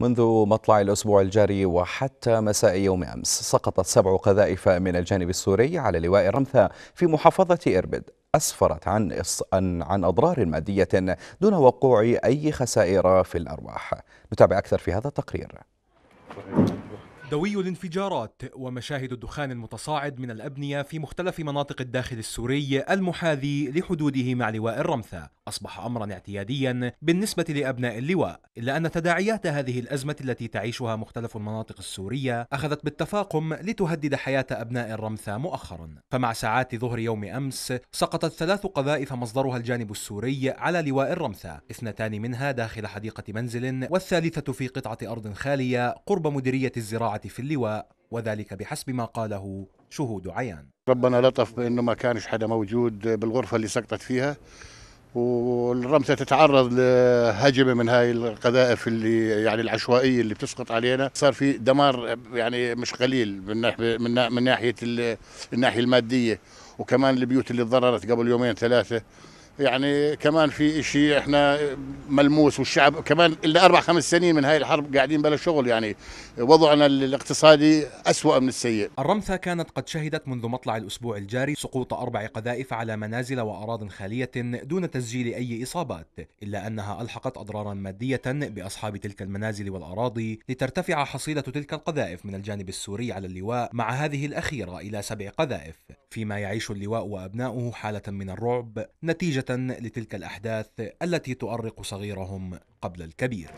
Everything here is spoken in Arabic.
منذ مطلع الأسبوع الجاري وحتى مساء يوم أمس سقطت سبع قذائف من الجانب السوري على لواء الرمثا في محافظة إربد أسفرت عن عن أضرار مادية دون وقوع أي خسائر في الأرواح نتابع أكثر في هذا التقرير دوي الانفجارات ومشاهد الدخان المتصاعد من الأبنية في مختلف مناطق الداخل السوري المحاذي لحدوده مع لواء الرمثا أصبح أمرا اعتياديا بالنسبة لأبناء اللواء إلا أن تداعيات هذه الأزمة التي تعيشها مختلف المناطق السورية أخذت بالتفاقم لتهدد حياة أبناء الرمثة مؤخرا فمع ساعات ظهر يوم أمس سقطت ثلاث قذائف مصدرها الجانب السوري على لواء الرمثة اثنتان منها داخل حديقة منزل والثالثة في قطعة أرض خالية قرب مديرية الزراعة في اللواء وذلك بحسب ما قاله شهود عيان ربنا لطف بأنه ما كانش حدا موجود بالغرفة اللي سقطت فيها والرمسة تتعرض لهجمة من هاي القذائف اللي يعني العشوائية اللي بتسقط علينا صار في دمار يعني مش قليل من ناحية من ناحية الناحية المادية وكمان البيوت اللي تضررت قبل يومين ثلاثة يعني كمان في شيء احنا ملموس والشعب كمان الا اربع خمس سنين من هاي الحرب قاعدين بلا شغل يعني وضعنا الاقتصادي اسوأ من السيء. الرمثا كانت قد شهدت منذ مطلع الاسبوع الجاري سقوط اربع قذائف على منازل واراض خاليه دون تسجيل اي اصابات، الا انها الحقت اضرارا ماديه باصحاب تلك المنازل والاراضي لترتفع حصيله تلك القذائف من الجانب السوري على اللواء مع هذه الاخيره الى سبع قذائف. فيما يعيش اللواء وأبناؤه حالة من الرعب نتيجة لتلك الأحداث التي تؤرق صغيرهم قبل الكبير